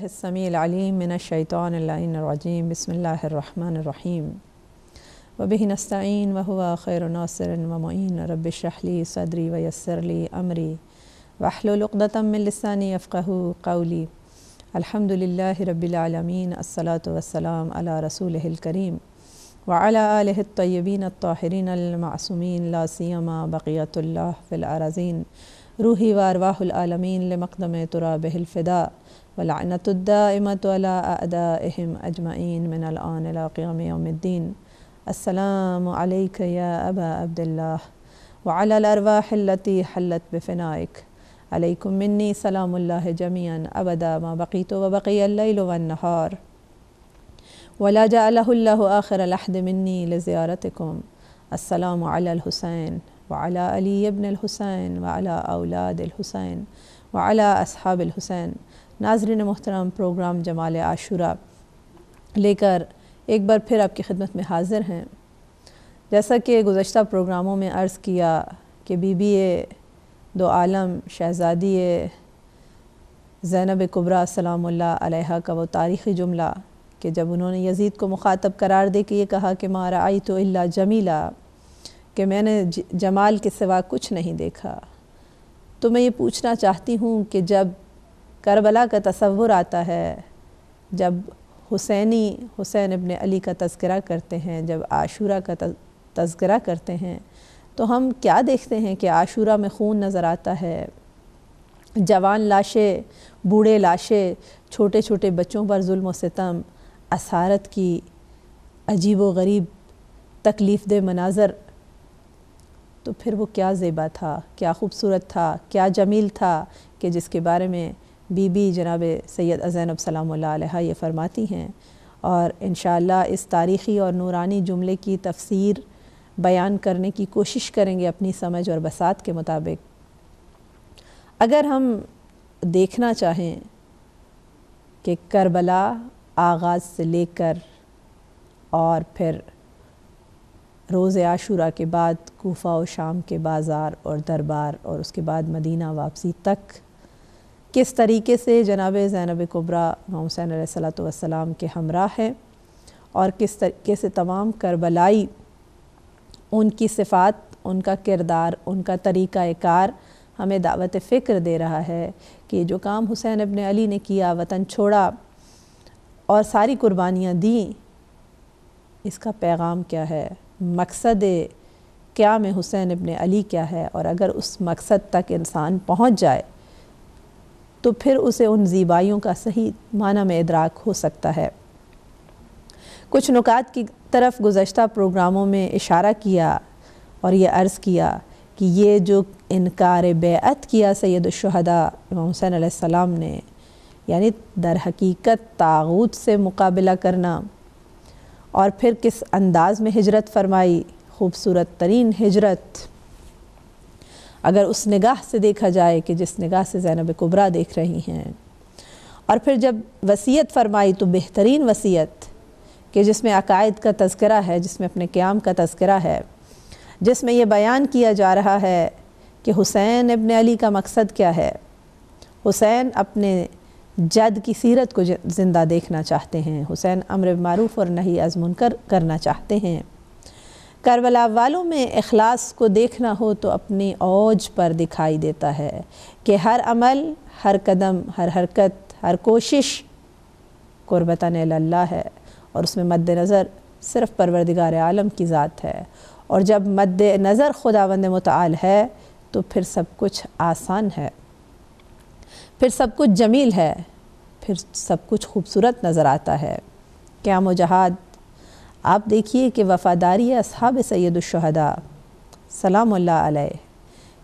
बिसमीम मिनशानरजीम बसमीम वबी नस्तीन वहुआ खैर नासरन वमीन रबशरली सदरी वयसरली अमरी वाहलुलतमिलसानी अफ़क़ू कौली अलहमदिल्ला रबालमीन असलातम अला रसूल करीम वालतबीन ताहरीन अलमासूमिन लासीमा बक़ियतुल्ला फ़िलआरजीन रूही वारवाहलमीन लमकदम तुरा बहिलफ़िदा ولعنة الدائمة على أعدائهم أجمعين من الآن إلى قيام يوم الدين السلام عليك يا أبا عبد الله وعلى الأرواح التي حلت بفنائك عليكم مني سلام الله جميعا أبدا ما بقيت وبقي الليل والنهار ولا جعله الله آخر الأحد مني لزيارتكم السلام على الحسين وعلى علي بن الحسين وعلى أولاد الحسين وعلى أصحاب الحسين नाजरन मोहतरम प्रोग्राम जमाल आशूरा लेकर एक बार फिर आपकी खिदमत में हाजिर हैं जैसा कि गुज्त प्रोग्रामों में अर्ज़ किया कि बीबी ए दो आलम शहज़ादी ज़ैनब कुबरा सलाम का वो तारीख़ी जुमला कि जब उन्होंने यजीद को मुखातब करार दे के ये कहा कि मारा आई तो अल्ला जमीला कि मैंने जमाल के सिवा कुछ नहीं देखा तो मैं ये पूछना चाहती हूँ कि जब करबला का तस्वुर आता है जब हुसैनी हुसैन इबन अली का तस्करा करते हैं जब आशूरा का तस्करा करते हैं तो हम क्या देखते हैं कि आशूरा में खून नज़र आता है जवान लाशें बूढ़े लाशें छोटे छोटे बच्चों पर म सितम असारत की अजीब व गरीब तकलीफ़ दे मनाजर तो फिर वो क्या ज़ेबा था क्या खूबसूरत था क्या जमील था कि जिसके बारे में बीबी जनाब अजैन अज़ैनब सलाम ये फ़रमाती हैं और इन इस तारीख़ी और नूरानी जुमले की तफसीर बयान करने की कोशिश करेंगे अपनी समझ और बसात के मुताबिक अगर हम देखना चाहें कि करबला आगाज़ से लेकर और फिर रोज़ आशुरा के बाद कोफ़ा और शाम के बाज़ार और दरबार और उसके बाद मदीना वापसी तक किस तरीके से जनाब ज़ैनब कुबरा हुसैन सलाम के हमरा है और किस तरीके से तमाम करबलाई उनकी सिफ़ात उनका किरदार उनका तरीक़ा कार हमें दावत फ़िक्र दे रहा है कि जो काम हुसैन अबन अली ने किया वतन छोड़ा और सारी कुर्बानियाँ दी इसका पैगाम क्या है मकसद क्या में हुसैन अबन अली क्या है और अगर उस मकसद तक इंसान पहुँच जाए तो फिर उसे उन ज़ीबाइयों का सही माना में इदराक हो सकता है कुछ नुकात की तरफ गुज्त प्रोग्रामों में इशारा किया और ये अर्ज़ किया कि ये जो इनकार बेअत किया सैदुलशहदा शहदा इमाम हुसैन आसमाम ने यानि दर हकीकत तागूत से मुकाबला करना और फिर किस अंदाज़ में हिजरत फरमाई खूबसूरत तरीन हिजरत अगर उस निगाह से देखा जाए कि जिस निगाह से जैनब कुबरा देख रही हैं और फिर जब वसीयत फरमाई तो बेहतरीन वसीयत कि जिसमें अकायद का तस्करा है जिसमें अपने क्याम का तस्करा है जिसमें यह बयान किया जा रहा है कि हुसैन इबन अली का मकसद क्या है हुसैन अपने जद की सीरत को ज़िंदा देखना चाहते हैं हुसैन अमर मारूफ और नहीं कर करना चाहते हैं करबला वालों में अखलास को देखना हो तो अपनी औज पर दिखाई देता है कि हर अमल हर कदम हर हरकत हर कोशिश कुर्बता है और उसमें मद्द नज़र सिर्फ परवरदिगार आलम की ज़ात है और जब मद्द नज़र खुदावंद मताल है तो फिर सब कुछ आसान है फिर सब कुछ जमील है फिर सब कुछ खूबसूरत नज़र आता है क्या मुजहाद आप देखिए कि वफ़ादारी अब सैदुलशहदा सलाम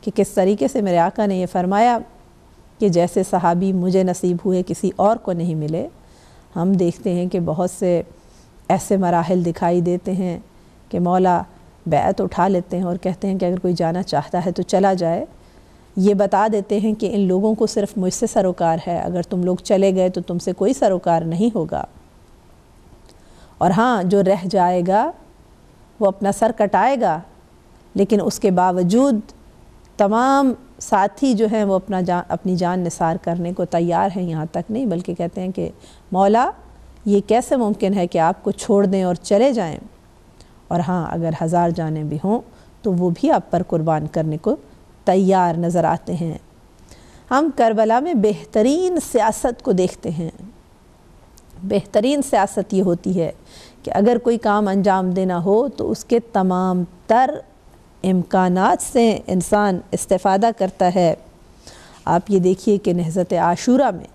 कि किस तरीके से मेरे आका ने यह फ़रमाया कि जैसे सहाबी मुझे नसीब हुए किसी और को नहीं मिले हम देखते हैं कि बहुत से ऐसे मराहल दिखाई देते हैं कि मौला बैत उठा लेते हैं और कहते हैं कि अगर कोई जाना चाहता है तो चला जाए ये बता देते हैं कि इन लोगों को सिर्फ मुझसे सरोकार है अगर तुम लोग चले गए तो तुमसे कोई सरोकार नहीं होगा और हाँ जो रह जाएगा वो अपना सर कटाएगा लेकिन उसके बावजूद तमाम साथी जो हैं वो अपना जान अपनी जान निसार करने को तैयार हैं यहाँ तक नहीं बल्कि कहते हैं कि मौला ये कैसे मुमकिन है कि आपको छोड़ दें और चले जाएं और हाँ अगर हज़ार जाने भी हों तो वो भी आप पर कुर्बान करने को तैयार नज़र आते हैं हम करबला में बेहतरीन सियासत को देखते हैं बेहतरीन सियासत ये होती है कि अगर कोई काम अंजाम देना हो तो उसके तमाम तर इम्कान से इंसान इस्ता करता है आप ये देखिए कि नहज़त आशूरा में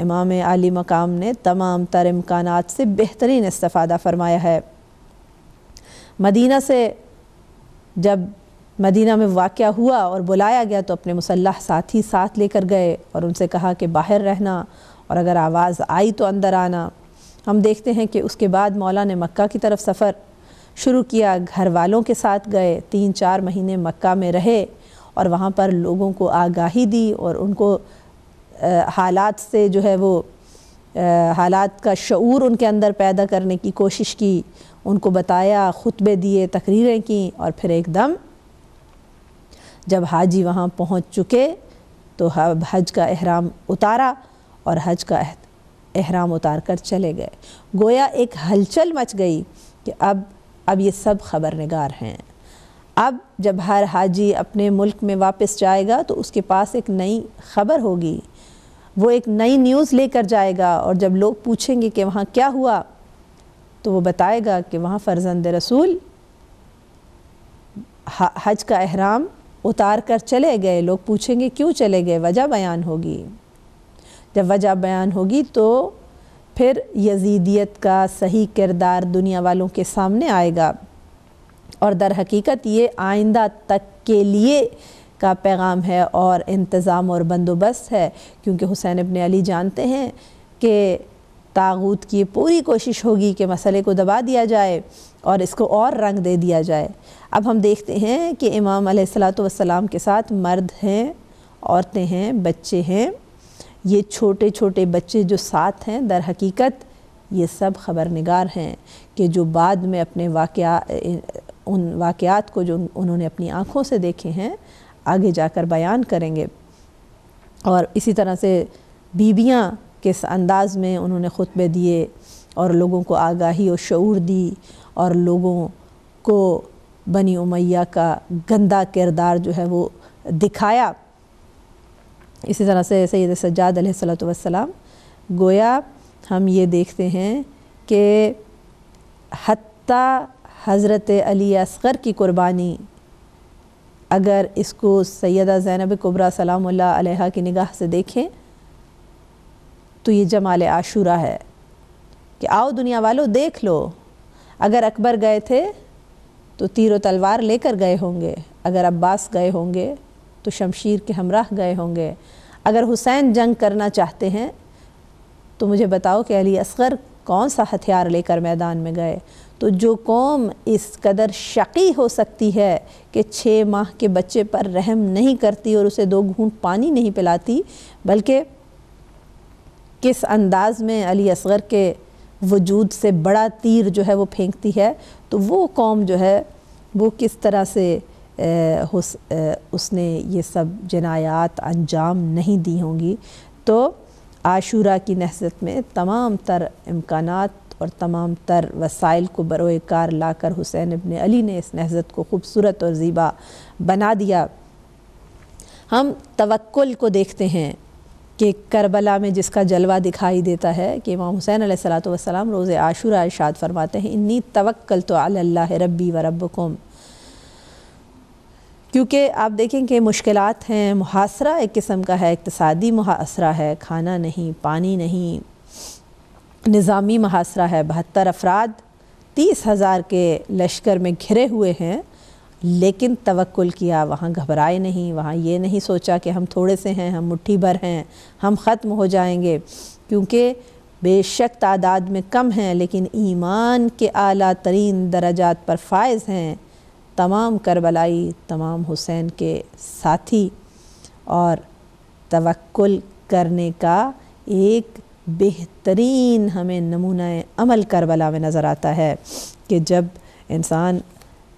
इमाम आली मकाम ने तमाम तर इम्कान से बेहतरीन इस्ता फ़रमाया है मदीना से जब मदीना में वाक़ हुआ और बुलाया गया तो अपने मुसल्ह साथी साथ लेकर गए और उनसे कहा कि बाहर रहना और अगर आवाज़ आई तो अंदर आना हम देखते हैं कि उसके बाद मौला ने मक्का की तरफ सफ़र शुरू किया घर वालों के साथ गए तीन चार महीने मक्का में रहे और वहाँ पर लोगों को आगाही दी और उनको आ, हालात से जो है वो आ, हालात का शूर उनके अंदर पैदा करने की कोशिश की उनको बताया ख़ुतबे दिए तकरीरें की और फिर एकदम जब हाजी वहाँ पहुँच चुके तो हज का अहराम उतारा और हज का अहराम उतार कर चले गए गोया एक हलचल मच गई कि अब अब ये सब खबर नगार हैं अब जब हर हाजी अपने मुल्क में वापस जाएगा तो उसके पास एक नई खबर होगी वो एक नई न्यूज़ लेकर जाएगा और जब लोग पूछेंगे कि वहाँ क्या हुआ तो वो बताएगा कि वहाँ फ़र्जंद रसूल हज का एहराम उतार कर चले गए लोग पूछेंगे क्यों चले गए वजह बयान होगी जब वजह बयान होगी तो फिर यजीदियत का सही किरदार दुनिया वालों के सामने आएगा और दर हकीकत ये आइंदा तक के लिए का पैगाम है और इंतज़ाम और बंदोबस्त है क्योंकि हुसैन इबन अली जानते हैं कि तागूत की पूरी कोशिश होगी कि मसले को दबा दिया जाए और इसको और रंग दे दिया जाए अब हम देखते हैं कि इमाम सलाम के साथ मर्द हैं औरतें हैं बच्चे हैं ये छोटे छोटे बच्चे जो साथ हैं दर हकीकत ये सब खबर नगार हैं कि जो बाद में अपने वाक़ उन वाक़ात को जो उन्होंने अपनी आँखों से देखे हैं आगे जाकर बयान करेंगे और इसी तरह से बीबियाँ किस अंदाज़ में उन्होंने ख़ुतबे दिए और लोगों को आगाही और शूर दी और लोगों को बनी उमैया का गंदा किरदार जो है वो दिखाया इसी तरह से सैद सज्जाद सलाम गोया हम ये देखते हैं कि हती हज़रत अली असगर की क़ुरबानी अगर इसको सैदा ज़ैनब कुबरा सलाम अलैहा की निगाह से देखें तो ये जमाल आशूरा है कि आओ दुनिया वालों देख लो अगर अकबर गए थे तो तीर व तलवार लेकर गए होंगे अगर अब्बास गए होंगे तो शमशीर के हमराह गए होंगे अगर हुसैन जंग करना चाहते हैं तो मुझे बताओ कि अली असगर कौन सा हथियार लेकर मैदान में गए तो जो कौम इस कदर शकी हो सकती है कि छः माह के बच्चे पर रहम नहीं करती और उसे दो घूंट पानी नहीं पिलाती बल्कि किस अंदाज़ में अली असगर के वजूद से बड़ा तीर जो है वो फेंकती है तो वो कौम जो है वो किस तरह से हुस, उसने ये सब जनायात अंजाम नहीं दी होंगी तो आशूरा की नहसत में तमाम तर इम्कान और तमाम तर वसाइल को बरोकार कार लाकर हुसैन अबन अली ने इस नहजत को खूबसूरत और ज़ीबा बना दिया हम तवक्ल को देखते हैं कि करबला में जिसका जलवा दिखाई देता है कि इमाम हुसैन सलात वसलाम रोज़ आशूर इरशाद फरमाते हैं इन्नी तवक्ल तो अल्लाह रबी व रब्बकुम क्योंकि आप देखें कि मुश्किल हैं मुहासरा एक किस्म का है इकतदी मुहासरा है खाना नहीं पानी नहीं निज़ामी मुहासरा है बहत्तर अफराद तीस हज़ार के लश्कर में घिरे हुए हैं लेकिन तवक्ल किया वहाँ घबराए नहीं वहाँ ये नहीं सोचा कि हम थोड़े से हैं हम मुट्ठी भर हैं हम ख़त्म हो जाएंगे क्योंकि बेशक तादाद में कम हैं लेकिन ईमान के अला तरीन दर्जात पर फायज़ हैं तमाम करबलाई तमाम हुसैन के साथी और तवक्ल करने का एक बेहतरीन हमें नमूना अमल करबला में नज़र आता है कि जब इंसान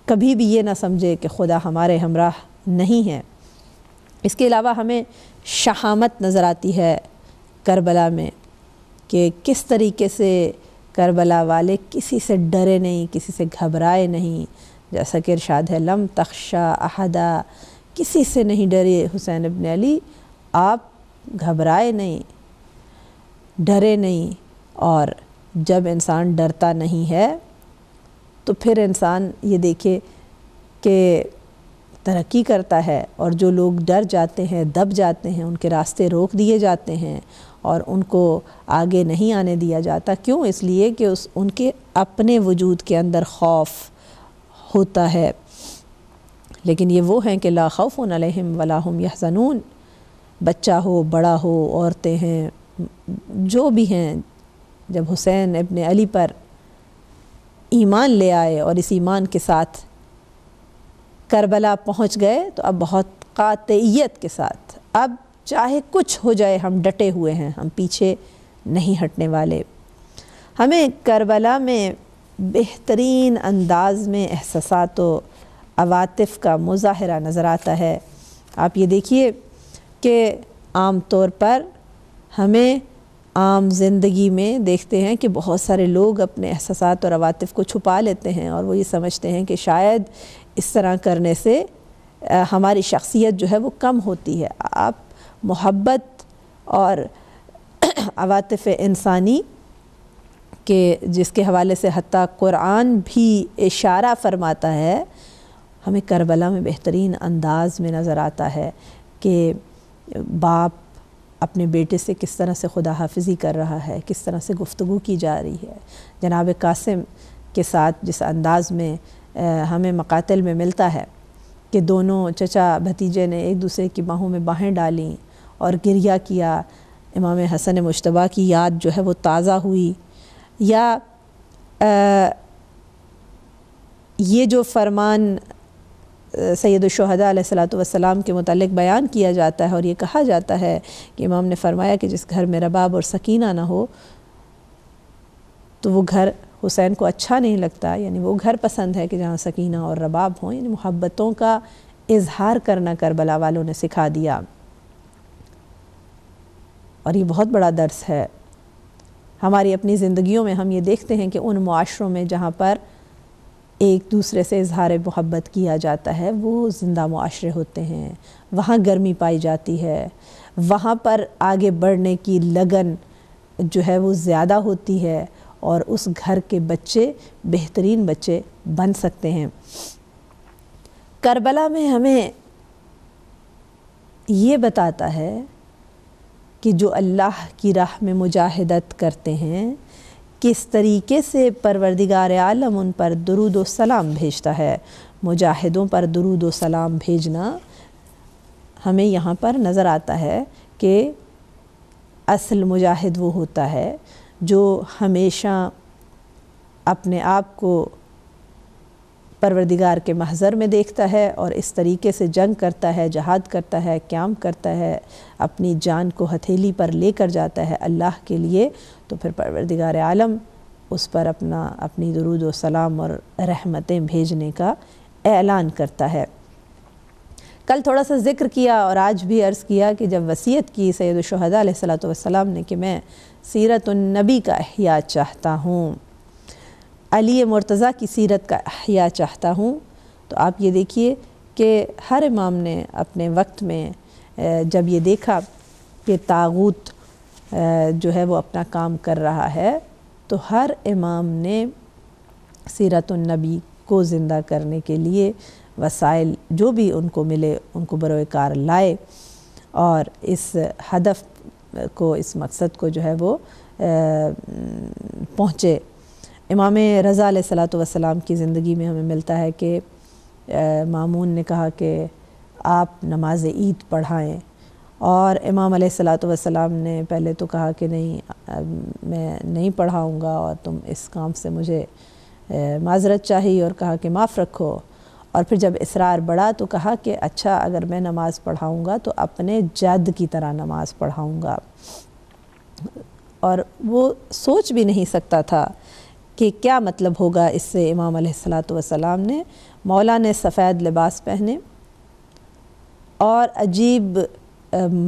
कभी भी ये ना समझे कि खुदा हमारे हमरा नहीं है इसके अलावा हमें शहामत नज़र आती है करबला में कि किस तरीके से करबला वाले किसी से डरे नहीं किसी से घबराए नहीं जैसा कि इरशाद है लम तख्शा अहदा किसी से नहीं डरे हुसैन इबन अली आप घबराए नहीं डरे नहीं और जब इंसान डरता नहीं है तो फिर इंसान ये देखे कि तरक्की करता है और जो लोग डर जाते हैं दब जाते हैं उनके रास्ते रोक दिए जाते हैं और उनको आगे नहीं आने दिया जाता क्यों इसलिए कि उस उनके अपने वजूद के अंदर खौफ़ होता है लेकिन ये वो हैं कि ला खौफ अलहम वलाहम यहजनून बच्चा हो बड़ा हो औरतें हैं जो भी हैं जब हुसैन इबन अली पर ईमान ले आए और इस ईमान के साथ करबला पहुंच गए तो अब बहुत कातियत के साथ अब चाहे कुछ हो जाए हम डटे हुए हैं हम पीछे नहीं हटने वाले हमें करबला में बेहतरीन अंदाज में एहसास अवातिफ़ का मुजाहरा नज़र आता है आप ये देखिए कि आम तौर पर हमें आम ज़िंदगी में देखते हैं कि बहुत सारे लोग अपने एहसास और अवातिफ़ को छुपा लेते हैं और वो ये समझते हैं कि शायद इस तरह करने से हमारी शख्सियत जो है वो कम होती है आप मोहब्बत और अवातिफ़ इंसानी कि जिसके हवाले से हती क़ुरान भी इशारा फरमाता है हमें करबला में बेहतरीन अंदाज में नज़र आता है कि बाप अपने बेटे से किस तरह से खुदा हाफिजी कर रहा है किस तरह से गुफ्तु की जा रही है जनाब कासिम के साथ जिस अंदाज़ में हमें मकातल में मिलता है कि दोनों चचा भतीजे ने एक दूसरे की बाहों में बाहें डाली और गिरिया किया इमाम हसन मुशतबा की याद जो है वो ताज़ा हुई या आ, ये जो फरमान सलात वसलाम के मतलब बयान किया जाता है और ये कहा जाता है कि इमाम ने फरमाया कि जिस घर में रबाब और सकीना ना हो तो वो घर हुसैन को अच्छा नहीं लगता यानी वो घर पसंद है कि जहाँ सकीना और रबाब हों यानी मोहब्बतों का इजहार करना करबला वालों ने सिखा दिया और ये बहुत बड़ा दर्स है हमारी अपनी ज़िंदगियों में हम ये देखते हैं कि उन माशरों में जहाँ पर एक दूसरे से इजहार मोहब्बत किया जाता है वो ज़िंदा माशरे होते हैं वहाँ गर्मी पाई जाती है वहाँ पर आगे बढ़ने की लगन जो है वो ज़्यादा होती है और उस घर के बच्चे बेहतरीन बच्चे बन सकते हैं करबला में हमें ये बताता है कि जो अल्लाह की राह में मुजाहिदत करते हैं किस तरीके से परवरदिगार आलम उन पर दरुद सलाम भेजता है मुजाहिदों पर दरुद सलाम भेजना हमें यहाँ पर नज़र आता है कि असल मुजाहिद वो होता है जो हमेशा अपने आप को परवरदिगार के महजर में देखता है और इस तरीके से जंग करता है जहाद करता है क्याम करता है अपनी जान को हथेली पर लेकर जाता है अल्लाह के लिए तो फिर परवरदिगार आलम उस पर अपना अपनी दरूद सलाम और रहमतें भेजने का ऐलान करता है कल थोड़ा सा जिक्र किया और आज भी अर्ज़ किया कि जब वसीयत की सैद शहदा ने कि मैं सीरतुलनबी का अहिया चाहता हूँ अली मुर्तज़ा की सीरत का अहिया चाहता हूँ तो आप ये देखिए कि हर इमाम ने अपने वक्त में जब ये देखा कि तागूत जो है वो अपना काम कर रहा है तो हर इमाम ने सीरत को ज़िंदा करने के लिए वसाइल जो भी उनको मिले उनको बरोकार लाए और इस हदफ को इस मकसद को जो है वो पहुँचे इमाम रज़ा सलात वसलाम की ज़िंदगी में हमें मिलता है कि मामून ने कहा कि आप नमाज ईद पढ़ाएँ और इमाम सलात वसलाम ने पहले तो कहा कि नहीं मैं नहीं पढ़ाऊँगा और तुम इस काम से मुझे माजरत चाहिए और कहा कि माफ़ रखो और फिर जब इसरार बढ़ा तो कहा कि अच्छा अगर मैं नमाज़ पढ़ाऊँगा तो अपने जद की तरह नमाज़ पढ़ाऊँगा और वो सोच भी नहीं सकता था कि क्या मतलब होगा इससे इमाम सलाम ने मौला ने सफ़ेद लिबास पहने और अजीब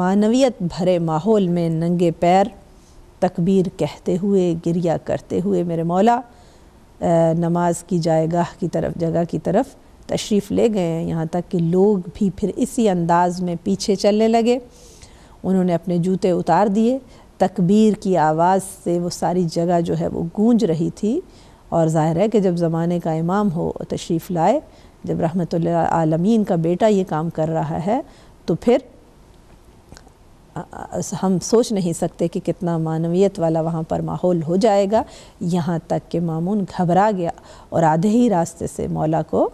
मानवियत भरे माहौल में नंगे पैर तकबीर कहते हुए गिरिया करते हुए मेरे मौला नमाज की जायगाह की तरफ जगह की तरफ तशरीफ़ ले गए हैं यहाँ तक कि लोग भी फिर इसी अंदाज़ में पीछे चलने लगे उन्होंने अपने जूते उतार दिए तकबीर की आवाज़ से वो सारी जगह जो है वो गूंज रही थी और ज़ाहिर है कि जब ज़माने का इमाम हो तशरीफ़ लाए जब रहमत आलमीन का बेटा ये काम कर रहा है तो फिर हम सोच नहीं सकते कि कितना मानवीयत वाला वहाँ पर माहौल हो जाएगा यहाँ तक कि मामून घबरा गया और आधे ही रास्ते से मौला को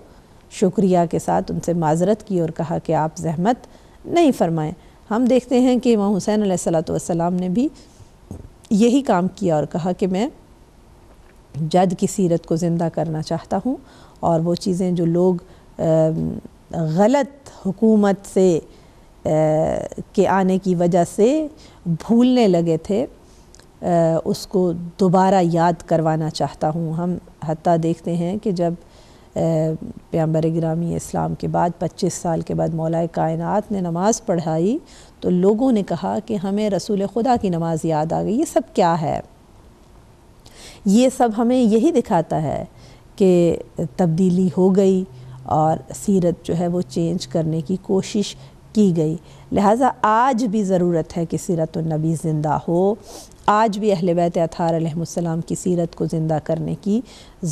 शुक्रिया के साथ उनसे माजरत की और कहा कि आप जहमत नहीं फरमाएं हम देखते हैं कि इमाम हुसैन सलाम ने भी यही काम किया और कहा कि मैं जद की सीरत को ज़िंदा करना चाहता हूँ और वो चीज़ें जो लोग गलत हुकूमत से के आने की वजह से भूलने लगे थे उसको दोबारा याद करवाना चाहता हूँ हम हती देखते हैं कि जब प्याम्बर ग्रामी इस्लाम के बाद पच्चीस साल के बाद मौलाए कायनात ने नमाज़ पढ़ाई तो लोगों ने कहा कि हमें रसूल खुदा की नमाज़ याद आ गई ये सब क्या है ये सब हमें यही दिखाता है कि तब्दीली हो गई और सीरत जो है वो चेंज करने की कोशिश की गई लिहाजा आज भी ज़रूरत है कि सीरत नबी ज़िंदा हो आज भी अहल बैत आसमाम की सीरत को ज़िंदा करने की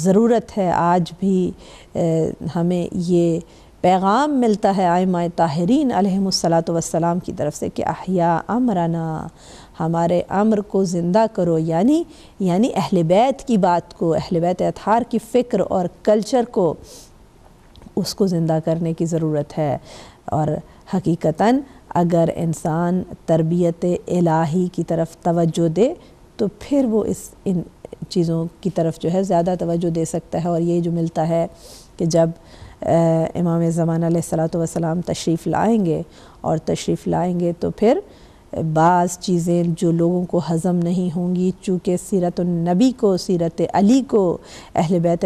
ज़रूरत है आज भी हमें ये पैगाम मिलता है आयमा ताहरीन अलहमसलाम की तरफ से कि अहिया अमराना हमारे अम्र को ज़िंदा करो यानी यानी अहल बैत की बात को अहल बैत अतार की फ़िक्र और कल्चर को उसको ज़िंदा करने की ज़रूरत है और हकीकता अगर इंसान तरबियत इलाही की तरफ तवज्जो दे तो फिर वो इस इन चीज़ों की तरफ जो है ज़्यादा तवज्जो दे सकता है और ये जो मिलता है कि जब आ, इमाम ज़मान सलात वसलाम तशरीफ़ लाएँगे और तशरीफ़ लाएँगे तो फिर बाज़ चीज़ें जो लोगों को हज़म नहीं होंगी चूँकि सीरत नबी को सीरत अली को अहल बैत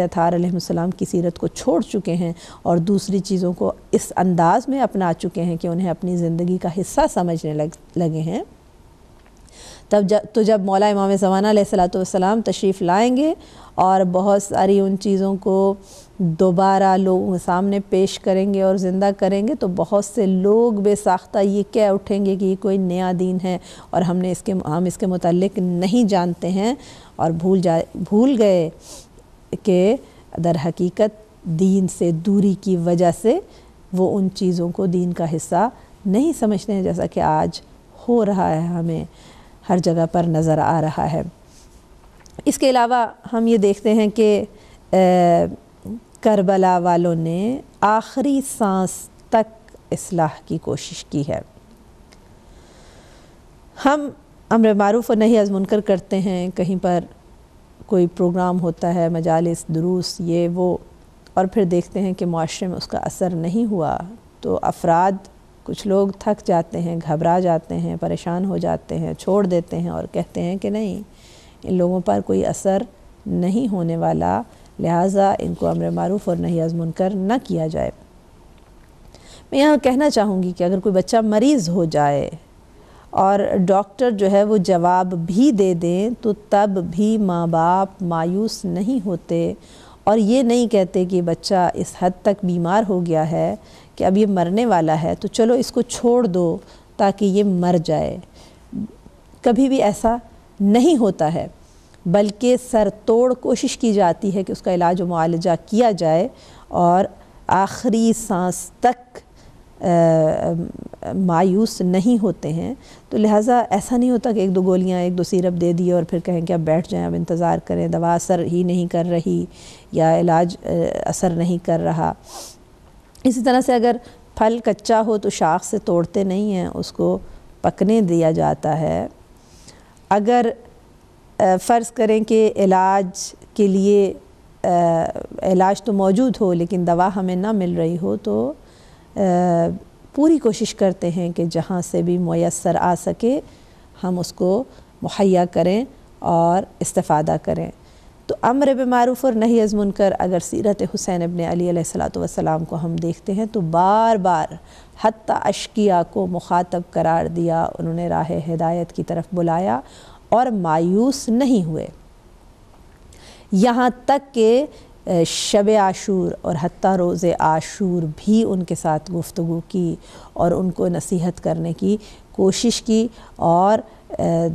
की सीरत को छोड़ चुके हैं और दूसरी चीज़ों को इस अंदाज़ में अपना चुके हैं कि उन्हें अपनी ज़िंदगी का हिस्सा समझने लग लगे हैं तब जब तो जब मौला इमाम ज़माना सलाम तशरीफ़ लाएँगे और बहुत सारी उन चीज़ों को दोबारा लोगों के सामने पेश करेंगे और ज़िंदा करेंगे तो बहुत से लोग बेसाख्ता ये कह उठेंगे कि ये कोई नया दीन है और हमने इसके हम इसके मतलब नहीं जानते हैं और भूल जा भूल गए कि दर हकीकत दीन से दूरी की वजह से वो उन चीज़ों को दीन का हिस्सा नहीं समझते हैं जैसा कि आज हो रहा है हमें हर जगह पर नज़र आ रहा है इसके अलावा हम ये देखते हैं कि करबला वालों ने आखिरी सांस तक इसलाह की कोशिश की है हम अमर मारूफ और नहीं आज़मुनकर करते हैं कहीं पर कोई प्रोग्राम होता है मजालस दुरुस ये वो और फिर देखते हैं कि माशरे में उसका असर नहीं हुआ तो अफराद कुछ लोग थक जाते हैं घबरा जाते हैं परेशान हो जाते हैं छोड़ देते हैं और कहते हैं कि नहीं इन लोगों पर कोई असर नहीं होने वाला लिहाजा इनको अमर मरूफ और नहीं आजमन कर न किया जाए मैं यहाँ कहना चाहूँगी कि अगर कोई बच्चा मरीज़ हो जाए और डॉक्टर जो है वो जवाब भी दे दें तो तब भी माँ बाप मायूस नहीं होते और ये नहीं कहते कि बच्चा इस हद तक बीमार हो गया है कि अब ये मरने वाला है तो चलो इसको छोड़ दो ताकि ये मर जाए कभी भी ऐसा नहीं होता है बल्कि सर तोड़ कोशिश की जाती है कि उसका इलाज व मुआलजा किया जाए और आखिरी सांस तक आ, मायूस नहीं होते हैं तो लिहाजा ऐसा नहीं होता कि एक दो गोलियां एक दो सिरप दे दिए और फिर कहें कि अब बैठ जाएं अब इंतज़ार करें दवा असर ही नहीं कर रही या इलाज असर नहीं कर रहा इसी तरह से अगर फल कच्चा हो तो शाख से तोड़ते नहीं हैं उसको पकने दिया जाता है अगर फ़र्ज़ करें कि इलाज के लिए इलाज तो मौजूद हो लेकिन दवा हमें ना मिल रही हो तो पूरी कोशिश करते हैं कि जहाँ से भी मैसर आ सके हम उसको मुहैया करें और इस्ता करें तो अमर बेमारूफ और नहीं अजमुन कर अगर सीरत हुसैन अबन अली सलाम को हम देखते हैं तो बार बार हती अशकिया को मुखातब करार दिया उन्होंने राह हिदायत की तरफ बुलाया और मायूस नहीं हुए यहाँ तक के शब आशूर और हती रोज़ आशूर भी उनके साथ गुफ्तु की और उनको नसीहत करने की कोशिश की और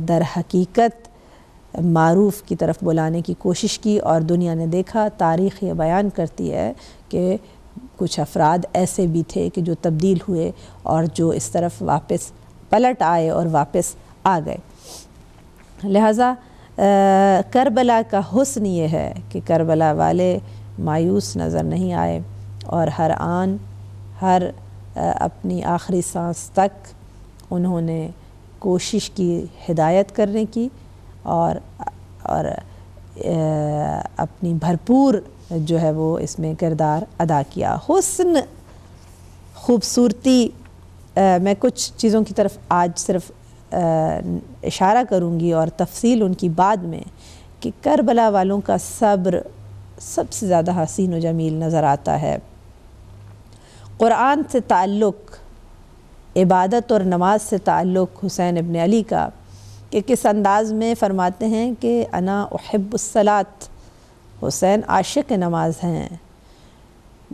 दर हकीकत मारूफ की तरफ बुलाने की कोशिश की और दुनिया ने देखा तारीख़ ये बयान करती है कि कुछ अफराद ऐसे भी थे कि जो तब्दील हुए और जो इस तरफ वापस पलट आए और वापस आ गए लिहाजा करबला का हसन ये है कि करबला वाले मायूस नज़र नहीं आए और हर आन हर अपनी आखिरी सांस तक उन्होंने कोशिश की हिदायत करने की और और अपनी भरपूर जो है वो इसमें किरदार अदा किया हुसन खूबसूरती मैं कुछ चीज़ों की तरफ आज सिर्फ इशारा करूँगी और तफसील उनकी बाद में कि करबला वालों का सब्र सबसे ज़्यादा हसीन व जमील नज़र आता है क़ुरान से ताल्लुक़ इबादत और नमाज से ताल्लुक़ हुसैन इबन अली का कि किस अंदाज़ में फ़रमाते हैं कि अना अहबसलात हुसैन आशिक नमाज हैं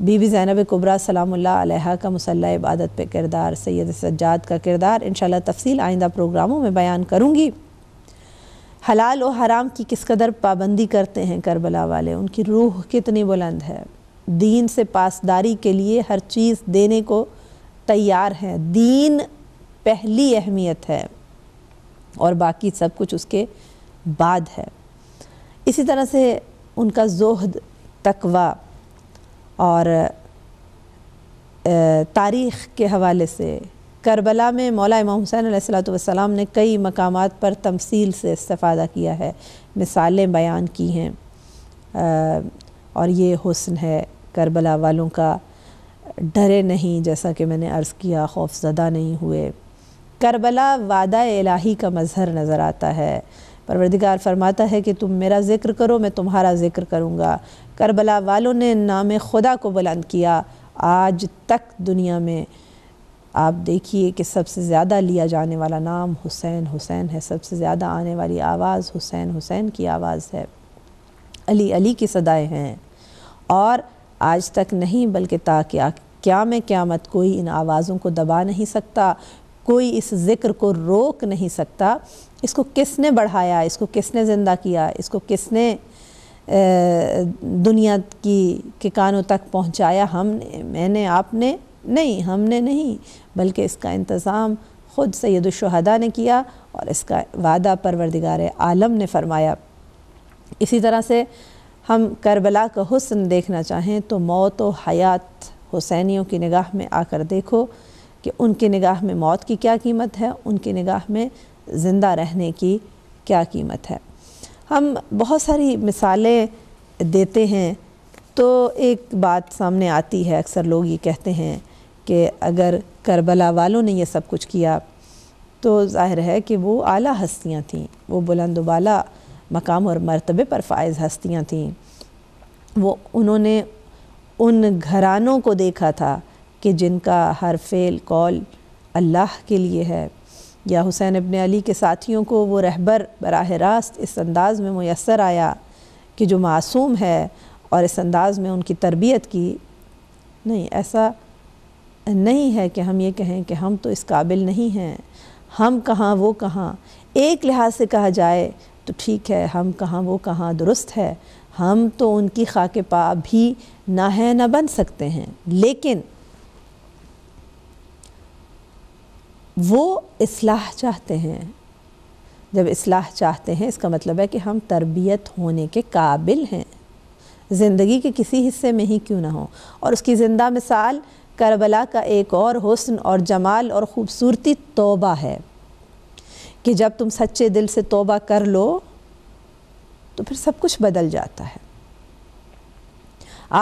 बीबी ज़ैनब कुबरा सलाम्ला का मुसल इबादत पे किरदार सैद सज्जाद का किरदार इन तफसील आइंदा प्रोग्रामों में बयान करूँगी हलाल और हराम की किस कदर पाबंदी करते हैं करबला वाले उनकी रूह कितनी बुलंद है दीन से पासदारी के लिए हर चीज़ देने को तैयार हैं दीन पहली अहमियत है और बाकी सब कुछ उसके बाद है इसी तरह से उनका जोहद तकवा और तारीख़ के हवाले से करबला में मौला इमाम हुसैन सलाम ने कई मकाम पर तमसील से इस्तादा किया है मिसालें बयान की हैं और ये हुसन है करबला वालों का डरे नहीं जैसा कि मैंने अर्ज़ किया खौफजदा नहीं हुए करबला वादा इलाही का मज़हर नज़र आता है परवरदिगार फरमाता है कि तुम मेरा ज़िक्र करो मैं तुम्हारा ज़िक्र करूँगा करबला वालों ने नाम खुदा को बुलंद किया आज तक दुनिया में आप देखिए कि सबसे ज़्यादा लिया जाने वाला नाम हुसैन हुसैन है सबसे ज़्यादा आने वाली आवाज़ हुसैन हुसैन की आवाज़ है अली अली की सदाएँ हैं और आज तक नहीं बल्कि ताकि क्या में क्यामत कोई इन आवाज़ों को दबा नहीं सकता कोई इस ज़िक्र को रोक नहीं सकता इसको किसने बढ़ाया इसको किसने ज़िंदा किया इसको किसने दुनिया की के कानों तक पहुंचाया हमने मैंने आपने नहीं हमने नहीं बल्कि इसका इंतज़ाम ख़ुद सैदुलशहदा ने किया और इसका वादा परवरदिगार आलम ने फरमाया इसी तरह से हम करबला का हुसन देखना चाहें तो मौत व हयात हुसैनियों की निगाह में आकर देखो कि उनकी निगाह में मौत की क्या कीमत है उनकी निगाह में ज़िंदा रहने की क्या कीमत है हम बहुत सारी मिसालें देते हैं तो एक बात सामने आती है अक्सर लोग ये कहते हैं कि अगर करबला वालों ने यह सब कुछ किया तो ज़ाहिर है कि वो आला हस्तियाँ थीं वो बुलंद वाला मकाम और मरतबे पर फायज़ हस्तियाँ थीं वो उन्होंने उन घरानों को देखा था कि जिनका हर फेल कौल अल्लाह के लिए है या हुसैन इबन अली के साथियों को वो रहबर बरह रास्त इस अंदाज़ में मैसर आया कि जो मासूम है और इस अंदाज़ में उनकी तरबियत की नहीं ऐसा नहीं है कि हम ये कहें कि हम तो इस काबिल नहीं हैं हम कहाँ वो कहाँ एक लिहाज से कहा जाए तो ठीक है हम कहाँ वो कहाँ दुरुस्त है हम तो उनकी खाके पा भी ना है ना बन सकते हैं लेकिन वो इसलाह चाहते हैं जब इसलाह चाहते हैं इसका मतलब है कि हम तरबियत होने के काबिल हैं ज़िंदगी के किसी हिस्से में ही क्यों ना हो और उसकी ज़िंदा मिसाल करबला का एक और हसन और जमाल और ख़ूबसूरती तोबा है कि जब तुम सच्चे दिल से तोबा कर लो तो फिर सब कुछ बदल जाता है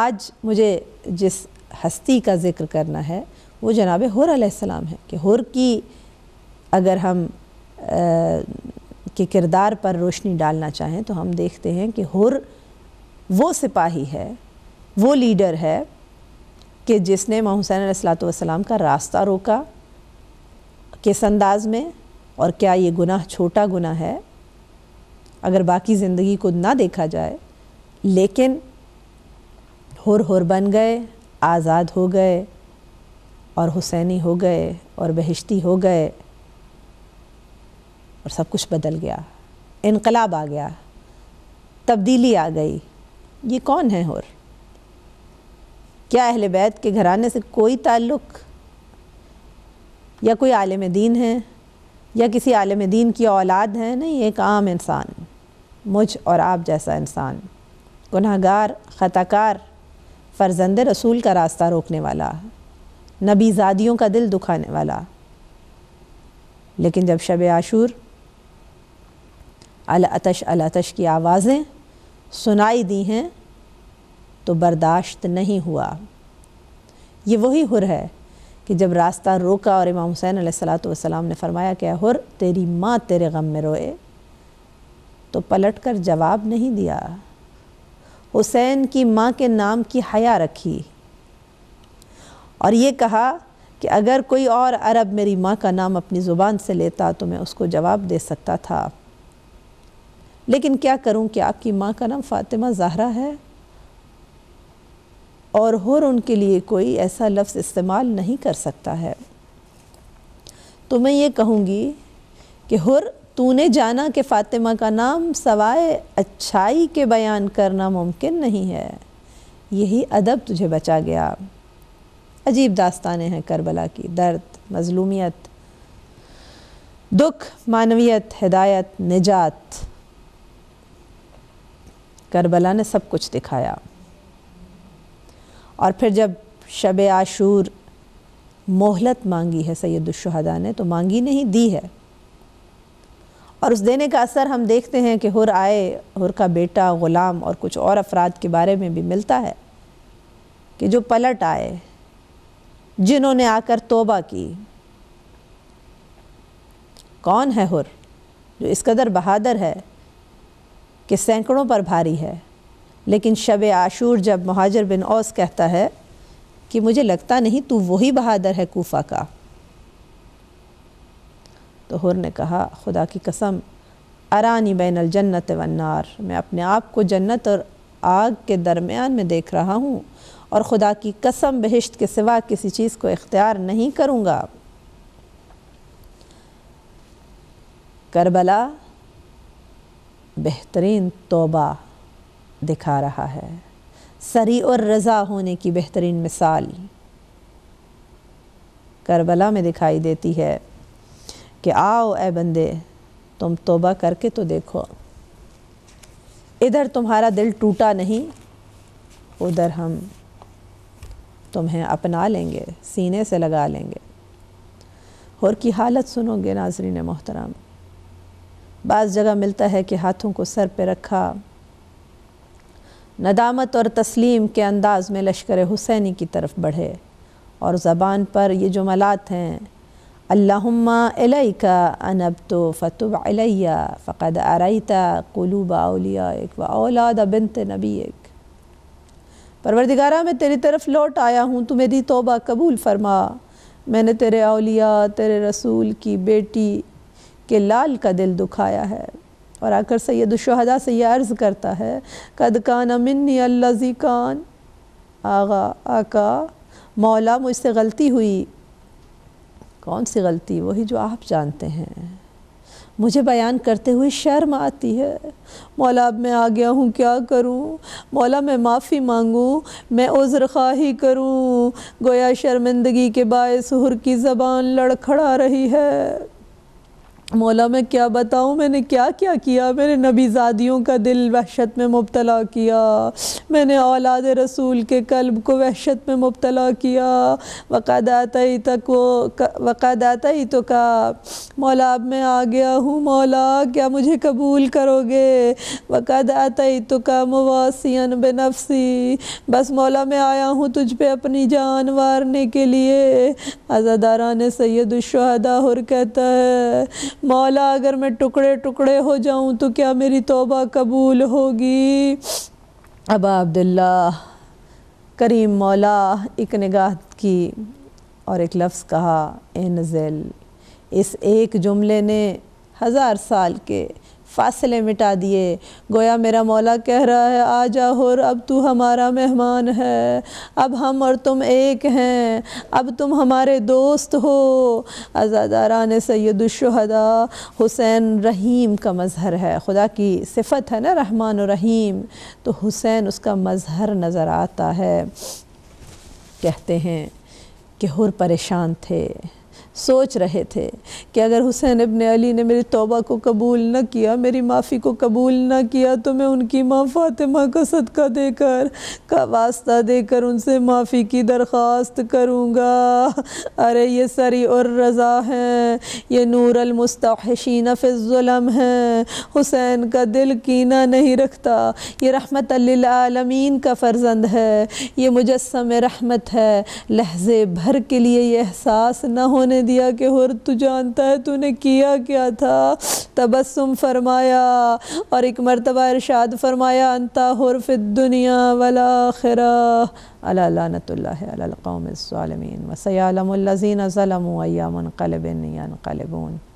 आज मुझे जिस हस्ती का ज़िक्र करना है वो जनाब हर आसमाम है कि हर की अगर हम के किरदार पर रोशनी डालना चाहें तो हम देखते हैं कि हुर वो सिपाही है वो लीडर है कि जिसने माँ हुसैन का रास्ता रोका किस अंदाज में और क्या ये गुनाह छोटा गुनाह है अगर बाकी ज़िंदगी को ना देखा जाए लेकिन हुर हुर बन गए आज़ाद हो गए और हुसैनी हो गए और बहिश्ती हो गए और सब कुछ बदल गया इनकलाब आ गया तब्दीली आ गई ये कौन है और क्या अहल बैत के घराने से कोई ताल्लुक़ या कोई आलम दीन है या किसी आलम दीन की औलाद है नहीं एक आम इंसान मुझ और आप जैसा इंसान गुनहगार ख़ताकार फर्जंद रसूल का रास्ता रोकने वाला नबीजादियों का दिल दुखाने वाला लेकिन जब शब आशूर अलातश अलतश की आवाज़ें सुनाई दी हैं तो बर्दाश्त नहीं हुआ ये वही हुर है कि जब रास्ता रोका और इमाम हुसैन सलाम ने फरमाया कि हुर तेरी माँ तेरे गम में रोए तो पलट कर जवाब नहीं दिया हुसैन की माँ के नाम की हया रखी और ये कहा कि अगर कोई और अरब मेरी माँ का नाम अपनी ज़ुबान से लेता तो मैं उसको जवाब दे सकता था लेकिन क्या करूँ कि आपकी माँ का नाम फ़ातिमा ज़ाहरा है और हर उनके लिए कोई ऐसा लफ्ज़ इस्तेमाल नहीं कर सकता है तो मैं ये कहूँगी कि हर तूने जाना कि फ़ातिमा का नाम सवाए अच्छाई के बयान करना मुमकिन नहीं है यही अदब तुझे बचा गया अजीब दास्तानें हैं करबला की दर्द मजलूमियत दुख मानवियत हिदायत निजात करबला ने सब कुछ दिखाया और फिर जब शब आशूर मोहलत मांगी है सैदुलशहदा ने तो मांगी नहीं दी है और उस देने का असर हम देखते हैं कि हुर आए हुर का बेटा ग़ुलाम और कुछ और अफराद के बारे में भी मिलता है कि जो पलट आए जिन्होंने आकर तोबा की कौन है हुर जो इस कदर बहादुर है कि सैकड़ों पर भारी है लेकिन शब आशूर जब महाजर बिन औस कहता है कि मुझे लगता नहीं तू वही बहादुर है कोफा का तो हुर ने कहा खुदा की कसम अरानी बैन जन्नत वन्नार मैं अपने आप को जन्नत और आग के दरमियान में देख रहा हूँ और ख़ुदा की कसम बहिश्त के सिवा किसी चीज़ को इख्तियार नहीं करूँगा करबला बेहतरीन तोबा दिखा रहा है सरी और रज़ा होने की बेहतरीन मिसाल करबला में दिखाई देती है कि आओ ए बंदे तुम तोबा करके तो देखो इधर तुम्हारा दिल टूटा नहीं उधर हम तुम्हें अपना लेंगे सीने से लगा लेंगे और की हालत सुनोगे नाजरीन मोहतरम बाज़ जगह मिलता है कि हाथों को सर पर रखा नदामत और तस्लीम के अंदाज़ में लश्कर हुसैनी की तरफ बढ़े और ज़बान पर ये जुमलात हैं अल्लाहुम्मा का अनब तो फ़तुब अलैया फ़क़द अरैता कुलूबा अलिया एक व औलाद बिनत नबी एक परवरदिगारा मैं तेरी तरफ लौट आया हूँ तो मेरी तोबा कबूल फरमा मैंने तेरे अलिया तेरे रसूल की बेटी के लाल का दिल दुखाया है और आकर सैद शहदा से यह अर्ज़ करता है कद कान अमिन अल्लाजी कान आगा आका मौला मुझसे गलती हुई कौन सी गलती वही जो आप जानते हैं मुझे बयान करते हुए शर्म आती है मौला अब मैं आ गया हूँ क्या करूँ मौला मैं माफ़ी मांगूँ मैं उज़र खाही करूँ गोया शर्मिंदगी के बायस हुर की ज़बान लड़खड़ा रही है मौला मैं क्या बताऊँ मैंने क्या क्या किया मैंने नबीजादियों का दिल वहशत में मुबतला किया मैंने औलाद रसूल के कल्ब को वहशत में मुबतला किया वक़ादाता ही तक वो वक़ादाता ही तो कहा मौला अब मैं आ गया हूँ मौला क्या मुझे कबूल करोगे वक़ादाता ही तो कहा मुवासियन बेनफसी बस मौला मैं आया हूँ तुझ पर अपनी जान वारने के लिए आज़ादारान हुर कहता है मौला अगर मैं टुकड़े टुकड़े हो जाऊँ तो क्या मेरी तोबा कबूल होगी अब अब्दुल्ला करीम मौला एक निगाह की और एक लफ्ज़ कहा ए नज़ल इस एक जुमले ने हज़ार साल के फासले मिटा दिए गोया मेरा मौला कह रहा है आ जा हुर अब तू हमारा मेहमान है अब हम और तुम एक हैं अब तुम हमारे दोस्त हो आज़ादारान सैदुलशहदा हुसैन रहीम का मज़हर है खुदा की सिफत है ना रहमान रहीम तो हुसैन उसका मज़हर नज़र आता है कहते हैं कि हुर परेशान थे सोच रहे थे कि अगर हुसैन अबन अली ने मेरी तोबा को कबूल न किया मेरी माफ़ी को कबूल न किया तो मैं उनकी माँ फातिमा का सदका देकर का वास्ता देकर उनसे माफ़ी की दरख्वास्त करूँगा अरे ये सरी और रज़ा हैं ये नूर अलमुस्ताशीन फ़िज़ुलम हैं हुसैन का दिल कीना नहीं रखता ये रहमत आलमीन का फ़र्जंद है ये मुजस्म रहमत है लहजे भर के लिए ये एहसास न होने दिया कि हुर तू जानता है तूने किया क्या था तबस्सुम फरमाया और एक मरतबा इरशाद फरमाया अंता अनता हुरफ़ दुनिया वला खरा अलानतल्लाम वसयालमज़ीन ज़लम अयामन कलबिन कलबून